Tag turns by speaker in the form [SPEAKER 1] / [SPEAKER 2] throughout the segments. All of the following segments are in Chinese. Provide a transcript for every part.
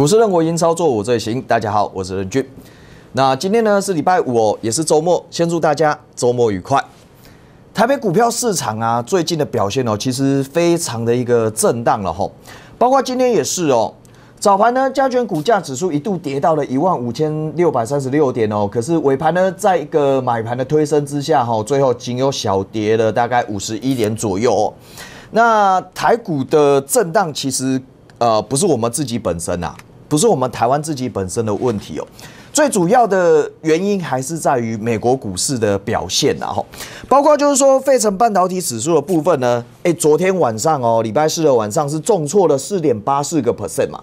[SPEAKER 1] 股市任何因操作我最行。大家好，我是任俊。那今天呢是礼拜五哦，也是周末。先祝大家周末愉快。台北股票市场啊，最近的表现哦，其实非常的一个震荡了哈。包括今天也是哦，早盘呢，加权股价指数一度跌到了一万五千六百三十六点哦。可是尾盘呢，在一个买盘的推升之下哈，最后仅有小跌了大概五十一点左右。哦。那台股的震荡其实呃，不是我们自己本身啊。不是我们台湾自己本身的问题哦，最主要的原因还是在于美国股市的表现呐吼，包括就是说费城半导体指数的部分呢，哎，昨天晚上哦，礼拜四的晚上是重挫了四点八四个 percent 嘛，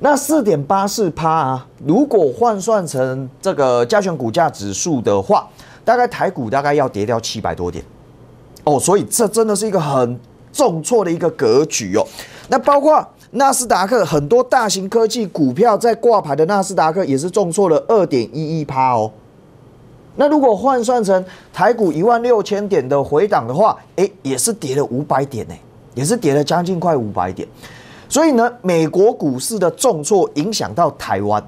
[SPEAKER 1] 那四点八四趴，如果换算成这个加权股价指数的话，大概台股大概要跌掉七百多点哦，所以这真的是一个很重挫的一个格局哦，那包括。纳斯达克很多大型科技股票在挂牌的纳斯达克也是重挫了二点一一趴哦。那如果换算成台股一万六千点的回档的话，哎，也是跌了五百点哎，也是跌了将近快五百点。所以呢，美国股市的重挫影响到台湾，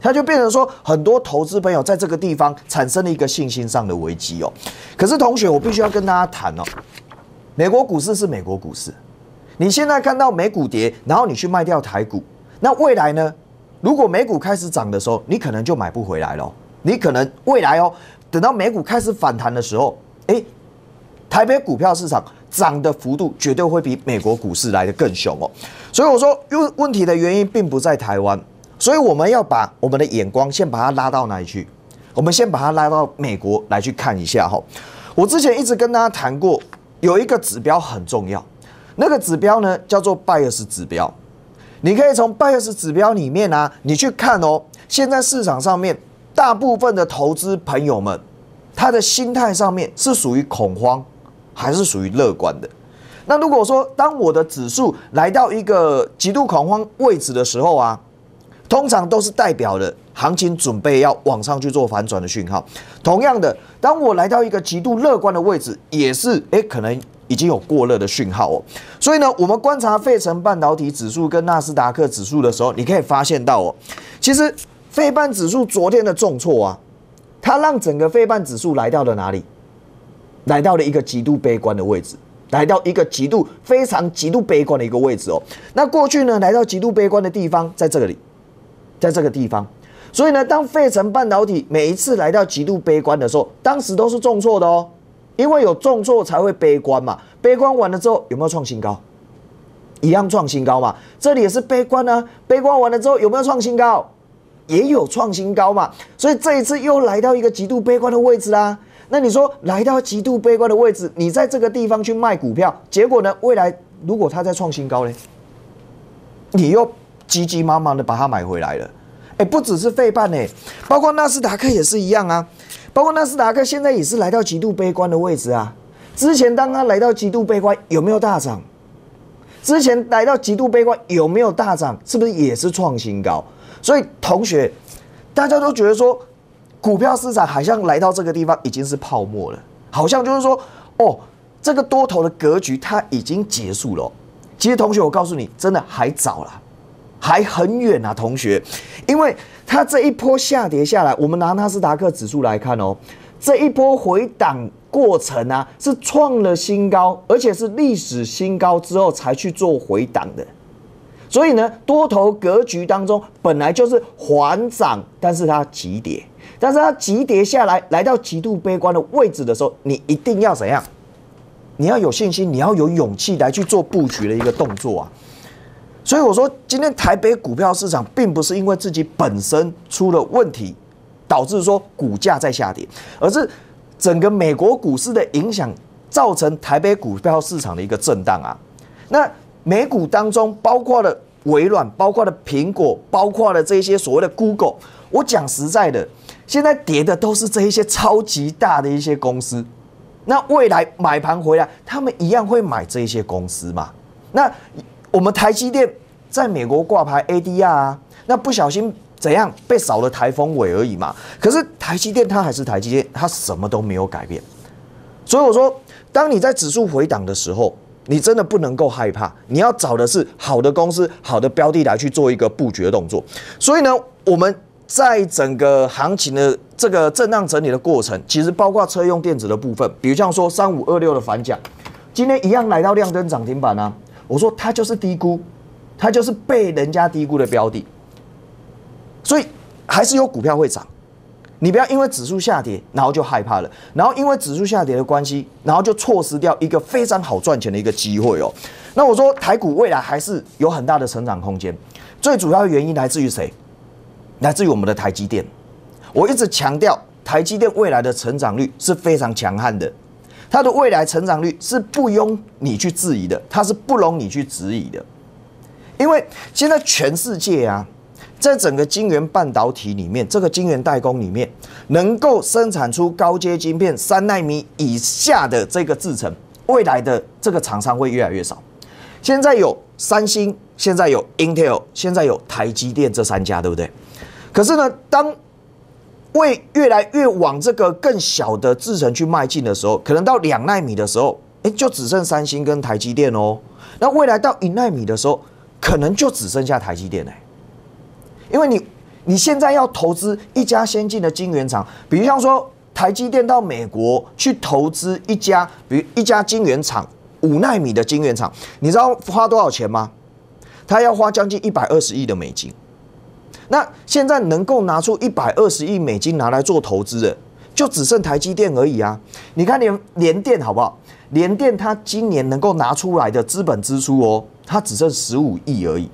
[SPEAKER 1] 它就变成说很多投资朋友在这个地方产生了一个信心上的危机哦。可是同学，我必须要跟大家谈哦，美国股市是美国股市。你现在看到美股跌，然后你去卖掉台股，那未来呢？如果美股开始涨的时候，你可能就买不回来了。你可能未来哦，等到美股开始反弹的时候，哎，台北股票市场涨的幅度绝对会比美国股市来的更凶哦。所以我说，问问题的原因并不在台湾，所以我们要把我们的眼光先把它拉到哪里去？我们先把它拉到美国来去看一下哈。我之前一直跟大家谈过，有一个指标很重要。那个指标呢，叫做 BIAS 指标，你可以从 BIAS 指标里面啊，你去看哦。现在市场上面大部分的投资朋友们，他的心态上面是属于恐慌，还是属于乐观的？那如果说当我的指数来到一个极度恐慌位置的时候啊，通常都是代表的行情准备要往上去做反转的讯号。同样的，当我来到一个极度乐观的位置，也是哎可能。已经有过热的讯号哦，所以呢，我们观察费城半导体指数跟纳斯达克指数的时候，你可以发现到哦，其实费半指数昨天的重挫啊，它让整个费半指数来到了哪里？来到了一个极度悲观的位置，来到一个极度非常极度悲观的一个位置哦。那过去呢，来到极度悲观的地方，在这里，在这个地方，所以呢，当费城半导体每一次来到极度悲观的时候，当时都是重挫的哦。因为有重挫才会悲观嘛，悲观完了之后有没有创新高？一样创新高嘛，这里也是悲观啊。悲观完了之后有没有创新高？也有创新高嘛，所以这一次又来到一个极度悲观的位置啦。那你说来到极度悲观的位置，你在这个地方去卖股票，结果呢？未来如果它再创新高呢？你又急急忙忙的把它买回来了。哎，不只是费半哎，包括纳斯达克也是一样啊。包括纳斯达克现在也是来到极度悲观的位置啊！之前当它来到极度悲观，有没有大涨？之前来到极度悲观，有没有大涨？是不是也是创新高？所以同学，大家都觉得说，股票市场好像来到这个地方已经是泡沫了，好像就是说，哦，这个多头的格局它已经结束了。其实同学，我告诉你，真的还早了。还很远啊，同学，因为他这一波下跌下来，我们拿纳斯达克指数来看哦，这一波回档过程啊是创了新高，而且是历史新高之后才去做回档的，所以呢，多头格局当中本来就是缓涨，但是它急跌，但是它急跌下来，来到极度悲观的位置的时候，你一定要怎样？你要有信心，你要有勇气来去做布局的一个动作啊。所以我说，今天台北股票市场并不是因为自己本身出了问题，导致说股价在下跌，而是整个美国股市的影响，造成台北股票市场的一个震荡啊。那美股当中包括了微软，包括了苹果，包括了这些所谓的 Google。我讲实在的，现在跌的都是这一些超级大的一些公司。那未来买盘回来，他们一样会买这些公司嘛？那？我们台积电在美国挂牌 ADR 啊，那不小心怎样被扫了台风尾而已嘛。可是台积电它还是台积电，它什么都没有改变。所以我说，当你在指数回档的时候，你真的不能够害怕，你要找的是好的公司、好的标的来去做一个布局的动作。所以呢，我们在整个行情的这个震荡整理的过程，其实包括车用电子的部分，比如像说三五二六的反甲，今天一样来到亮灯涨停板啊。我说它就是低估，它就是被人家低估的标的，所以还是有股票会涨。你不要因为指数下跌，然后就害怕了，然后因为指数下跌的关系，然后就错失掉一个非常好赚钱的一个机会哦。那我说台股未来还是有很大的成长空间，最主要的原因来自于谁？来自于我们的台积电。我一直强调，台积电未来的成长率是非常强悍的。它的未来成长率是不容你去质疑的，它是不容你去质疑的，因为现在全世界啊，在整个晶圆半导体里面，这个晶圆代工里面，能够生产出高阶晶片三纳米以下的这个制程，未来的这个厂商会越来越少。现在有三星，现在有 Intel，现在有台积电这三家，对不对？可是呢，当为越来越往这个更小的制程去迈进的时候，可能到两纳米的时候，哎，就只剩三星跟台积电哦。那未来到一纳米的时候，可能就只剩下台积电哎。因为你你现在要投资一家先进的晶圆厂，比如像说台积电到美国去投资一家，比如一家晶圆厂五纳米的晶圆厂，你知道花多少钱吗？他要花将近一百二十亿的美金。那现在能够拿出一百二十亿美金拿来做投资的，就只剩台积电而已啊！你看连连电好不好？联电它今年能够拿出来的资本支出哦，它只剩十五亿而已。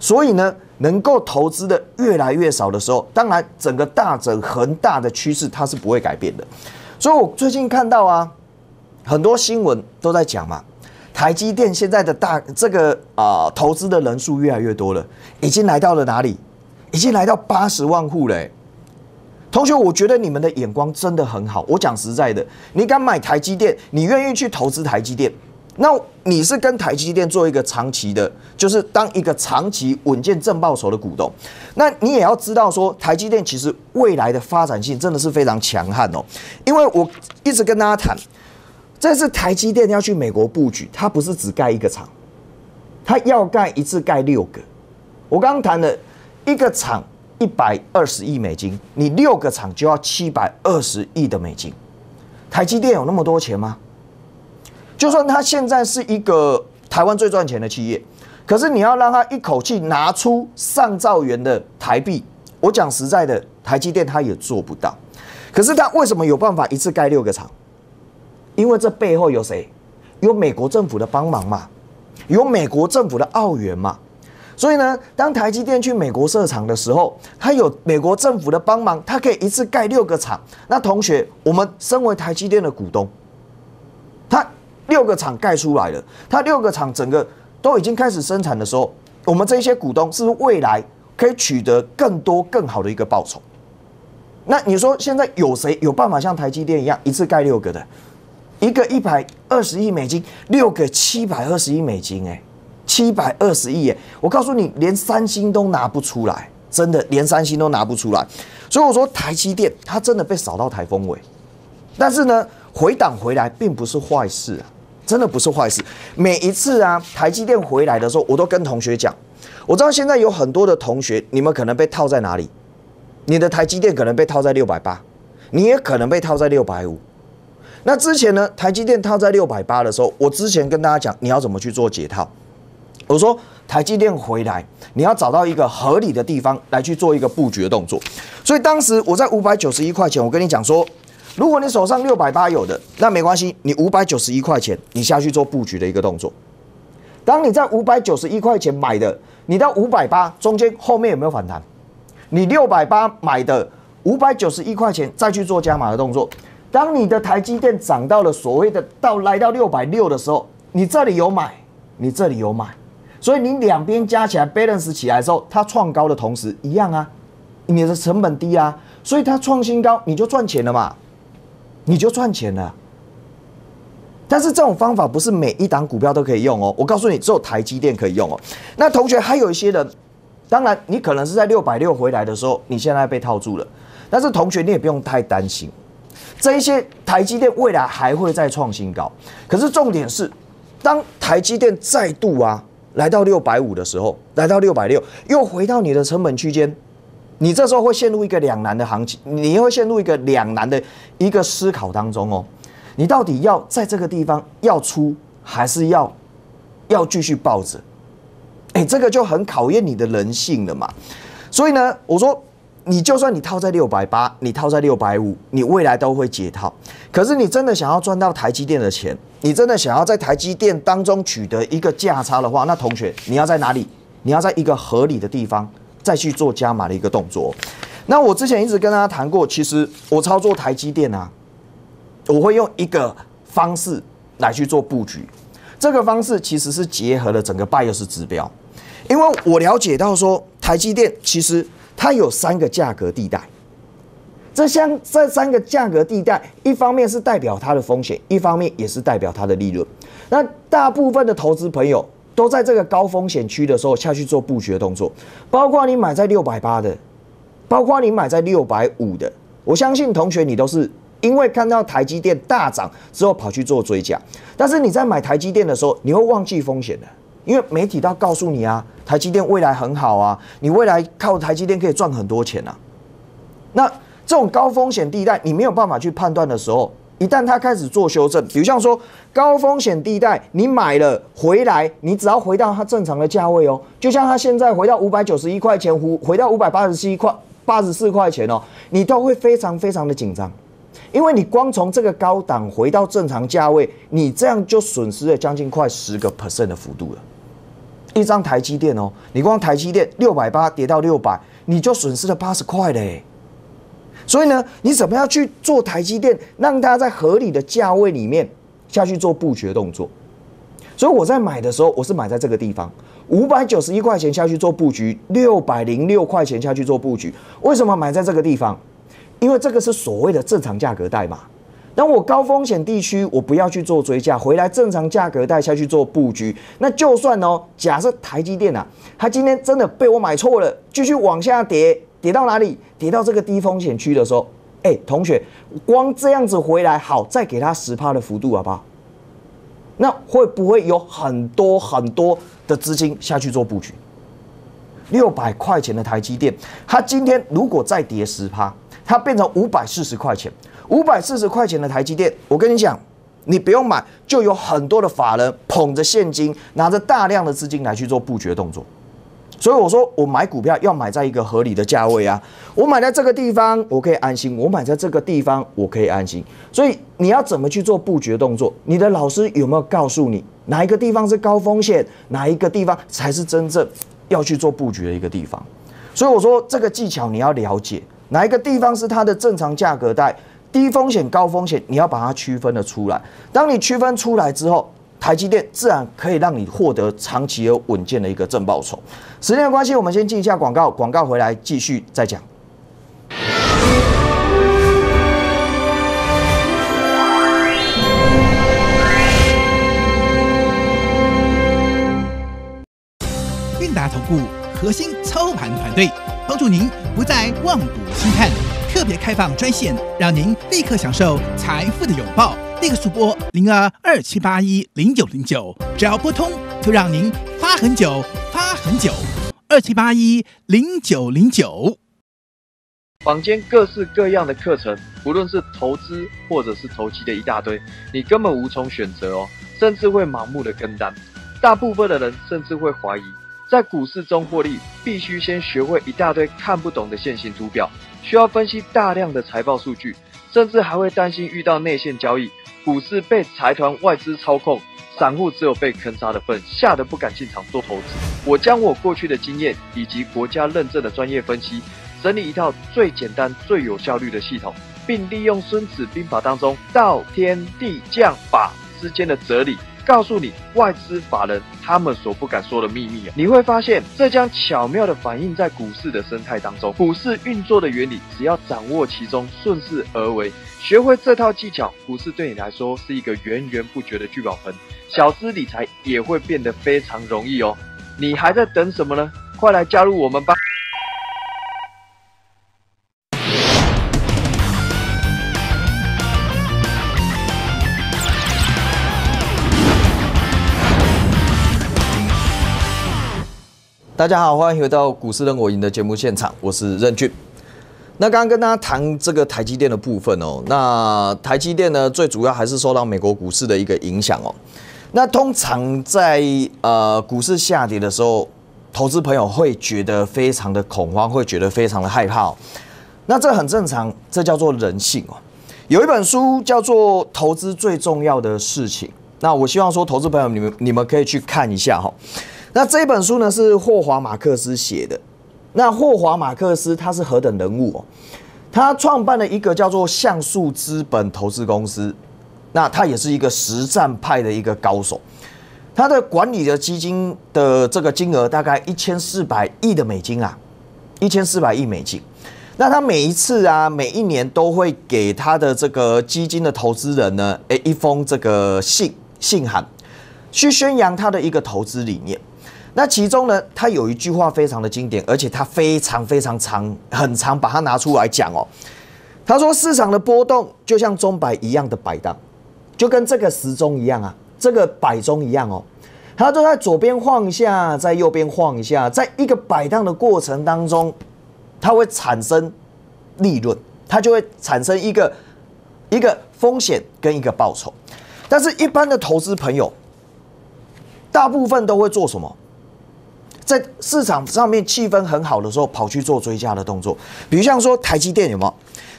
[SPEAKER 1] 所以呢，能够投资的越来越少的时候，当然整个大整恒大的趋势它是不会改变的。所以我最近看到啊，很多新闻都在讲嘛，台积电现在的大这个啊投资的人数越来越多了，已经来到了哪里？已经来到八十万户嘞，同学，我觉得你们的眼光真的很好。我讲实在的，你敢买台积电，你愿意去投资台积电，那你是跟台积电做一个长期的，就是当一个长期稳健正报酬的股东。那你也要知道说，台积电其实未来的发展性真的是非常强悍哦。因为我一直跟大家谈，这次台积电要去美国布局，它不是只盖一个厂，它要盖一次盖六个。我刚谈的。一个厂一百二十亿美金，你六个厂就要七百二十亿的美金。台积电有那么多钱吗？就算它现在是一个台湾最赚钱的企业，可是你要让它一口气拿出上兆元的台币，我讲实在的，台积电它也做不到。可是它为什么有办法一次盖六个厂？因为这背后有谁？有美国政府的帮忙嘛？有美国政府的澳元嘛？所以呢，当台积电去美国设厂的时候，它有美国政府的帮忙，它可以一次盖六个厂。那同学，我们身为台积电的股东，它六个厂盖出来了，它六个厂整个都已经开始生产的时候，我们这些股东是不是未来可以取得更多、更好的一个报酬。那你说现在有谁有办法像台积电一样一次盖六个的？一个一百二十亿美金，六个七百二十亿美金，哎。七百二十亿耶！我告诉你，连三星都拿不出来，真的连三星都拿不出来。所以我说，台积电它真的被扫到台风尾。但是呢，回档回来并不是坏事啊，真的不是坏事。每一次啊，台积电回来的时候，我都跟同学讲。我知道现在有很多的同学，你们可能被套在哪里？你的台积电可能被套在六百八，你也可能被套在六百五。那之前呢，台积电套在六百八的时候，我之前跟大家讲，你要怎么去做解套？我说台积电回来，你要找到一个合理的地方来去做一个布局的动作。所以当时我在五百九十一块钱，我跟你讲说，如果你手上六百八有的，那没关系，你五百九十一块钱你下去做布局的一个动作。当你在五百九十一块钱买的，你到五百八中间后面有没有反弹？你六百八买的，五百九十一块钱再去做加码的动作。当你的台积电涨到了所谓的到来到六百六的时候，你这里有买，你这里有买。所以你两边加起来，balance 起来之后，它创高的同时一样啊，你的成本低啊，所以它创新高你就赚钱了嘛，你就赚钱了。但是这种方法不是每一档股票都可以用哦，我告诉你，只有台积电可以用哦。那同学还有一些人，当然你可能是在六百六回来的时候，你现在被套住了，但是同学你也不用太担心，这一些台积电未来还会再创新高。可是重点是，当台积电再度啊。来到六百五的时候，来到六百六，又回到你的成本区间，你这时候会陷入一个两难的行情，你会陷入一个两难的一个思考当中哦。你到底要在这个地方要出，还是要要继续抱着？哎，这个就很考验你的人性了嘛。所以呢，我说。你就算你套在六百八，你套在六百五，你未来都会解套。可是你真的想要赚到台积电的钱，你真的想要在台积电当中取得一个价差的话，那同学你要在哪里？你要在一个合理的地方再去做加码的一个动作。那我之前一直跟大家谈过，其实我操作台积电啊，我会用一个方式来去做布局。这个方式其实是结合了整个 Buy 指标，因为我了解到说台积电其实。它有三个价格地带，这三这三个价格地带，一方面是代表它的风险，一方面也是代表它的利润。那大部分的投资朋友都在这个高风险区的时候下去做布局的动作，包括你买在六百八的，包括你买在六百五的，我相信同学你都是因为看到台积电大涨之后跑去做追加，但是你在买台积电的时候，你会忘记风险的。因为媒体到告诉你啊，台积电未来很好啊，你未来靠台积电可以赚很多钱呐。那这种高风险地带，你没有办法去判断的时候，一旦它开始做修正，比如像说高风险地带，你买了回来，你只要回到它正常的价位哦，就像它现在回到五百九十一块钱，回回到五百八十七块八十四块钱哦，你都会非常非常的紧张，因为你光从这个高档回到正常价位，你这样就损失了将近快十个 percent 的幅度了。一张台积电哦，你光台积电六百八跌到六百，你就损失了八十块嘞。所以呢，你怎么样去做台积电，让大家在合理的价位里面下去做布局的动作？所以我在买的时候，我是买在这个地方五百九十一块钱下去做布局，六百零六块钱下去做布局。为什么买在这个地方？因为这个是所谓的正常价格代码。当我高风险地区，我不要去做追加，回来正常价格带下去做布局。那就算哦，假设台积电啊，它今天真的被我买错了，继续往下跌，跌到哪里？跌到这个低风险区的时候，哎，同学，光这样子回来好，再给它十帕的幅度好不好？那会不会有很多很多的资金下去做布局？六百块钱的台积电，它今天如果再跌十帕，它变成五百四十块钱。五百四十块钱的台积电，我跟你讲，你不用买，就有很多的法人捧着现金，拿着大量的资金来去做布局动作。所以我说，我买股票要买在一个合理的价位啊。我买在这个地方，我可以安心；我买在这个地方，我可以安心。所以你要怎么去做布局动作？你的老师有没有告诉你哪一个地方是高风险，哪一个地方才是真正要去做布局的一个地方？所以我说，这个技巧你要了解哪一个地方是它的正常价格带。低风险、高风险，你要把它区分的出来。当你区分出来之后，台积电自然可以让你获得长期而稳健的一个正报酬。时间的关系，我们先记一下广告，广告回来继续再讲。
[SPEAKER 2] 运达投顾核心
[SPEAKER 1] 操盘团队，帮助您不再望股兴叹。特别开放专线，
[SPEAKER 2] 让您立刻享受财富的拥抱，立刻速拨零二二七八一零九零九，只要拨通，就让您发很久，发很久。二七八一零九零九，坊间各式各样的课程，不论是投资或者是投机的一大堆，你根本无从选择哦，甚至会盲目的跟单。大部分的人甚至会怀疑，在股市中获利，必须先学会一大堆看不懂的线形图表。需要分析大量的财报数据，甚至还会担心遇到内线交易，股市被财团外资操控，散户只有被坑杀的份，吓得不敢进场做投资。我将我过去的经验以及国家认证的专业分析，整理一套最简单、最有效率的系统，并利用《孙子兵法》当中道、天地、将法之间的哲理。告诉你外资法人他们所不敢说的秘密啊！你会发现这将巧妙的反映在股市的生态当中。股市运作的原理，只要掌握其中，顺势而为，学会这套技巧，股市对你来说是一个源源不绝的聚宝盆，小资理财也会变得非常容易哦。你还在等什么呢？快来加入我们吧！
[SPEAKER 1] 大家好，欢迎回到股市任我赢的节目现场，我是任俊。那刚刚跟大家谈这个台积电的部分哦，那台积电呢，最主要还是受到美国股市的一个影响哦。那通常在呃股市下跌的时候，投资朋友会觉得非常的恐慌，会觉得非常的害怕。那这很正常，这叫做人性哦。有一本书叫做《投资最重要的事情》，那我希望说投资朋友你们你们可以去看一下哈。那这本书呢是霍华·马克思写的。那霍华·马克思他是何等人物哦？他创办了一个叫做橡树资本投资公司。那他也是一个实战派的一个高手。他的管理的基金的这个金额大概一千四百亿的美金啊，一千四百亿美金。那他每一次啊，每一年都会给他的这个基金的投资人呢，诶，一封这个信信函，去宣扬他的一个投资理念。那其中呢，他有一句话非常的经典，而且他非常非常长，很长，把它拿出来讲哦。他说，市场的波动就像钟摆一样的摆荡，就跟这个时钟一样啊，这个摆钟一样哦。它都在左边晃一下，在右边晃一下，在一个摆荡的过程当中，它会产生利润，它就会产生一个一个风险跟一个报酬。但是，一般的投资朋友，大部分都会做什么？在市场上面气氛很好的时候，跑去做追加的动作，比如像说台积电有没有？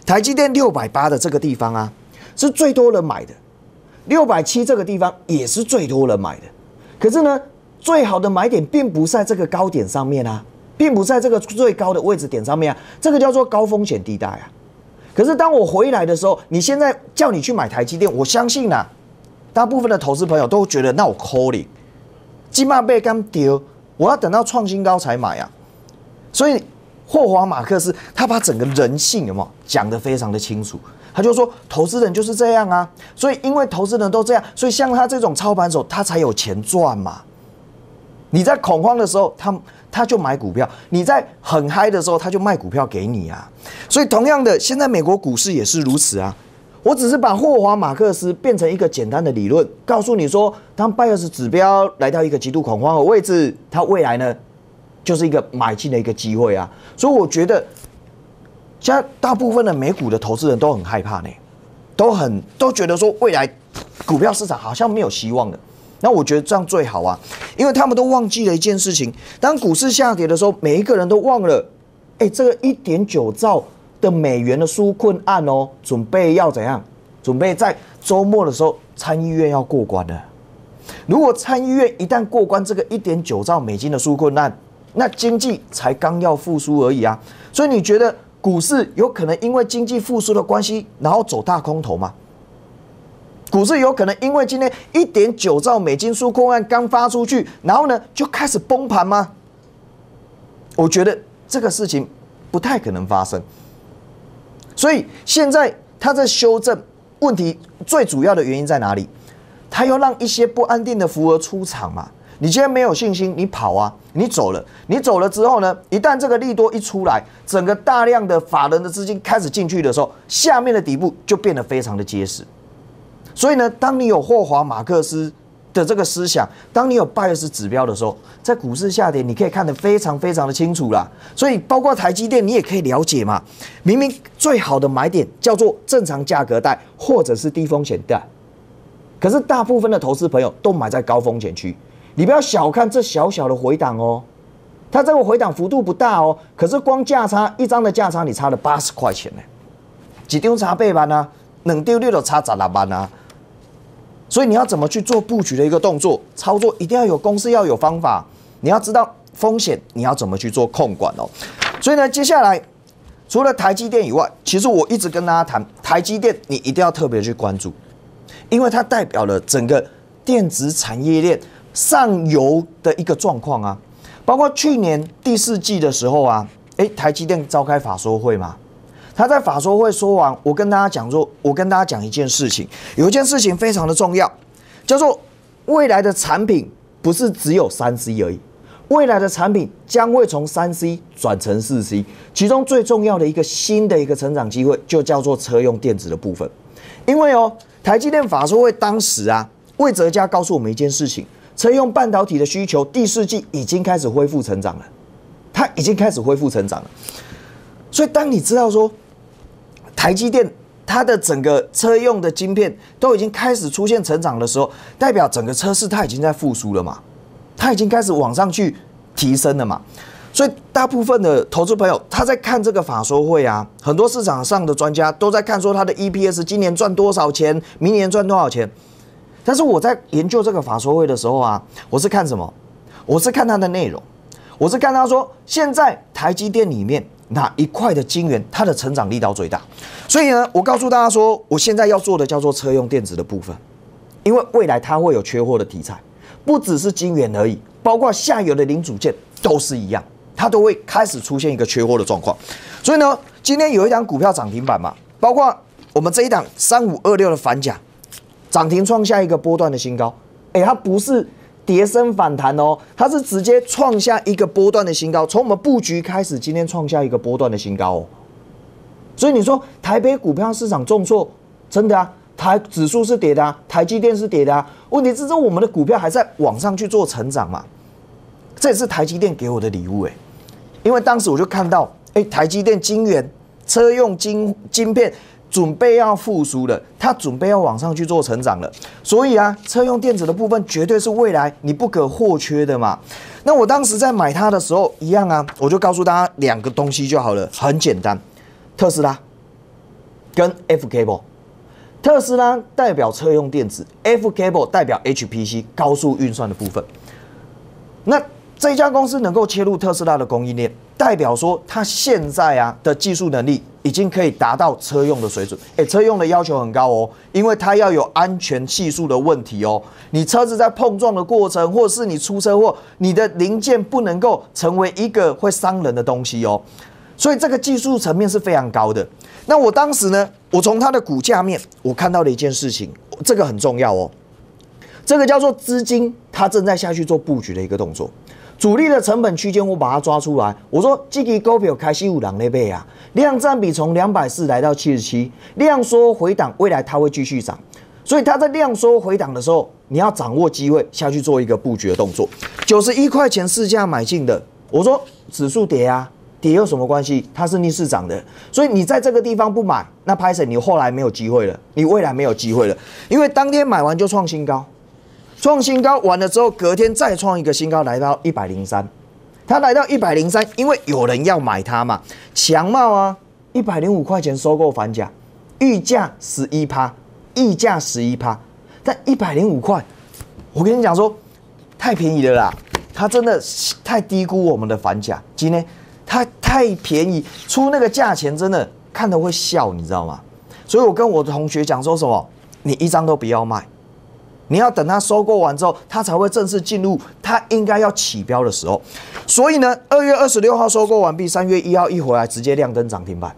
[SPEAKER 1] 台积电六百八的这个地方啊，是最多人买的；六百七这个地方也是最多人买的。可是呢，最好的买点并不在这个高点上面啊，并不在这个最高的位置点上面，啊，这个叫做高风险地带啊。可是当我回来的时候，你现在叫你去买台积电，我相信呐，大部分的投资朋友都觉得那我 calling，被刚掉。我要等到创新高才买啊，所以霍华马克思他把整个人性有没有讲得非常的清楚，他就说投资人就是这样啊，所以因为投资人都这样，所以像他这种操盘手他才有钱赚嘛。你在恐慌的时候他他就买股票，你在很嗨的时候他就卖股票给你啊，所以同样的，现在美国股市也是如此啊。我只是把霍华马克思变成一个简单的理论，告诉你说，当拜尔斯指标来到一个极度恐慌的位置，它未来呢，就是一个买进的一个机会啊。所以我觉得，现在大部分的美股的投资人都很害怕呢，都很都觉得说未来股票市场好像没有希望了。那我觉得这样最好啊，因为他们都忘记了一件事情：当股市下跌的时候，每一个人都忘了，哎，这个一点九兆。的美元的纾困案哦，准备要怎样？准备在周末的时候参议院要过关的。如果参议院一旦过关，这个一点九兆美金的纾困案，那经济才刚要复苏而已啊。所以你觉得股市有可能因为经济复苏的关系，然后走大空头吗？股市有可能因为今天一点九兆美金纾困案刚发出去，然后呢就开始崩盘吗？我觉得这个事情不太可能发生。所以现在他在修正问题，最主要的原因在哪里？他要让一些不安定的符合出场嘛？你今天没有信心，你跑啊，你走了，你走了之后呢？一旦这个利多一出来，整个大量的法人的资金开始进去的时候，下面的底部就变得非常的结实。所以呢，当你有霍华马克思。的这个思想，当你有 BIAS 指标的时候，在股市下跌，你可以看得非常非常的清楚啦。所以，包括台积电，你也可以了解嘛。明明最好的买点叫做正常价格带或者是低风险带，可是大部分的投资朋友都买在高风险区。你不要小看这小小的回档哦，它这个回档幅度不大哦，可是光价差一张的价差，你差了八十块钱呢。几丢差百万呢，冷丢六的差咋六办呢？所以你要怎么去做布局的一个动作操作，一定要有公式，要有方法。你要知道风险，你要怎么去做控管哦。所以呢，接下来除了台积电以外，其实我一直跟大家谈台积电，你一定要特别去关注，因为它代表了整个电子产业链上游的一个状况啊。包括去年第四季的时候啊，哎，台积电召开法说会嘛。他在法说会说完，我跟大家讲说，我跟大家讲一件事情，有一件事情非常的重要，叫做未来的产品不是只有三 C 而已，未来的产品将会从三 C 转成四 C，其中最重要的一个新的一个成长机会，就叫做车用电子的部分，因为哦，台积电法说会当时啊，魏哲家告诉我们一件事情，车用半导体的需求第四季已经开始恢复成长了，它已经开始恢复成长了，所以当你知道说。台积电它的整个车用的晶片都已经开始出现成长的时候，代表整个车市它已经在复苏了嘛，它已经开始往上去提升了嘛，所以大部分的投资朋友他在看这个法说会啊，很多市场上的专家都在看说它的 EPS 今年赚多少钱，明年赚多少钱，但是我在研究这个法说会的时候啊，我是看什么？我是看它的内容，我是看他说现在台积电里面。哪一块的晶圆，它的成长力道最大，所以呢，我告诉大家说，我现在要做的叫做车用电子的部分，因为未来它会有缺货的题材，不只是晶圆而已，包括下游的零组件都是一样，它都会开始出现一个缺货的状况。所以呢，今天有一档股票涨停板嘛，包括我们这一档三五二六的反甲，涨停创下一个波段的新高，哎，它不是。跌升反弹哦，它是直接创下一个波段的新高。从我们布局开始，今天创下一个波段的新高哦。所以你说台北股票市场重挫，真的啊，台指数是跌的啊，台积电是跌的啊。问题是说我们的股票还在往上去做成长嘛？这也是台积电给我的礼物哎，因为当时我就看到哎，台积电晶圆车用晶晶片。准备要复苏了，它准备要往上去做成长了，所以啊，车用电子的部分绝对是未来你不可或缺的嘛。那我当时在买它的时候，一样啊，我就告诉大家两个东西就好了，很简单，特斯拉跟 F Cable，特斯拉代表车用电子，F Cable 代表 HPC 高速运算的部分。那这家公司能够切入特斯拉的供应链。代表说，他现在啊的技术能力已经可以达到车用的水准。哎，车用的要求很高哦，因为它要有安全系数的问题哦。你车子在碰撞的过程，或是你出车祸，你的零件不能够成为一个会伤人的东西哦。所以这个技术层面是非常高的。那我当时呢，我从它的股价面，我看到了一件事情，这个很重要哦。这个叫做资金，它正在下去做布局的一个动作。主力的成本区间，我把它抓出来。我说，积极高标开始五档在边啊，量占比从两百四来到七十七，量缩回档，未来它会继续涨。所以它在量缩回档的时候，你要掌握机会下去做一个布局的动作。九十一块钱市价买进的，我说指数跌啊，跌有什么关系？它是逆市涨的，所以你在这个地方不买，那拍 n 你后来没有机会了，你未来没有机会了，因为当天买完就创新高。创新高完了之后，隔天再创一个新高，来到一百零三。它来到一百零三，因为有人要买它嘛，强茂啊，一百零五块钱收购反甲，溢价十一趴，溢价十一趴。但一百零五块，我跟你讲说，太便宜了啦，它真的太低估我们的反甲。今天它太便宜，出那个价钱真的看得会笑，你知道吗？所以我跟我的同学讲说，什么，你一张都不要卖。你要等它收购完之后，它才会正式进入它应该要起标的时候。所以呢，二月二十六号收购完毕，三月一号一回来直接亮灯涨停板。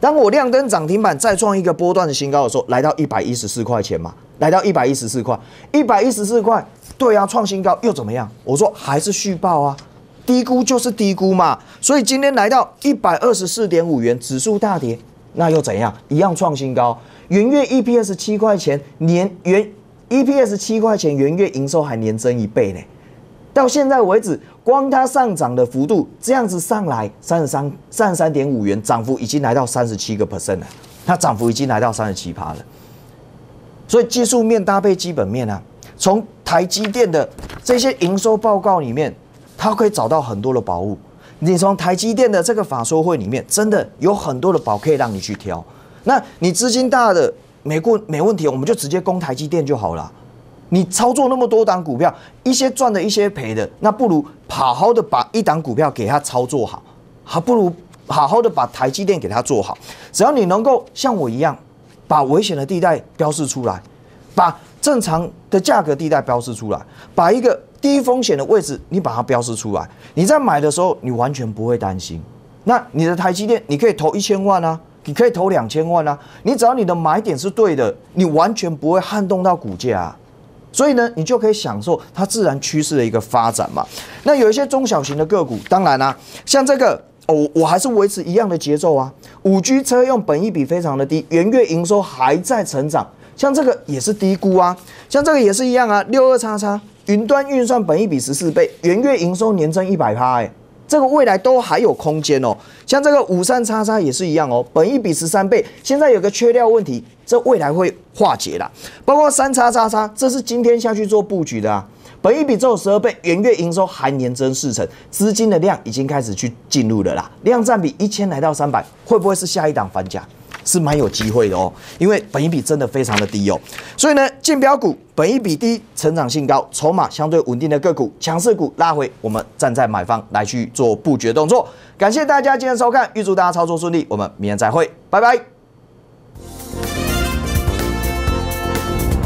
[SPEAKER 1] 当我亮灯涨停板再创一个波段的新高的时候，来到一百一十四块钱嘛，来到一百一十四块，一百一十四块，对啊，创新高又怎么样？我说还是续报啊，低估就是低估嘛。所以今天来到一百二十四点五元，指数大跌，那又怎样？一样创新高，元月 EPS 七块钱，年元。EPS 七块钱，月营收还年增一倍呢。到现在为止，光它上涨的幅度这样子上来三十三三十三点五元，涨幅已经来到三十七个 percent 了。它涨幅已经来到三十七趴了。所以技术面搭配基本面呢，从台积电的这些营收报告里面，它可以找到很多的宝物。你从台积电的这个法说会里面，真的有很多的宝可以让你去挑。那你资金大的。没过没问题，我们就直接攻台积电就好了。你操作那么多档股票，一些赚的，一些赔的，那不如好好的把一档股票给它操作好，还不如好好的把台积电给它做好。只要你能够像我一样，把危险的地带标示出来，把正常的价格地带标示出来，把一个低风险的位置你把它标示出来，你在买的时候你完全不会担心。那你的台积电你可以投一千万啊。你可以投两千万啊，你只要你的买点是对的，你完全不会撼动到股价啊，所以呢，你就可以享受它自然趋势的一个发展嘛。那有一些中小型的个股，当然啦，像这个哦，我还是维持一样的节奏啊。五 G 车用本一比非常的低，月营收还在成长，像这个也是低估啊，像这个也是一样啊。六二叉叉云端运算本一比十四倍，月营收年增一百趴，哎。这个未来都还有空间哦，像这个五三叉叉也是一样哦，本一比十三倍，现在有个缺料问题，这未来会化解啦。包括三叉叉叉，这是今天下去做布局的啊，本一比只有十二倍，元月营收还年增四成，资金的量已经开始去进入了啦，量占比一千来到三百，会不会是下一档反价？是蛮有机会的哦，因为本一比真的非常的低哦，所以呢，建标股本一比低，成长性高，筹码相对稳定的个股，强势股拉回，我们站在买方来去做布局动作。感谢大家今天收看，预祝大家操作顺利，我们明天再会，拜拜。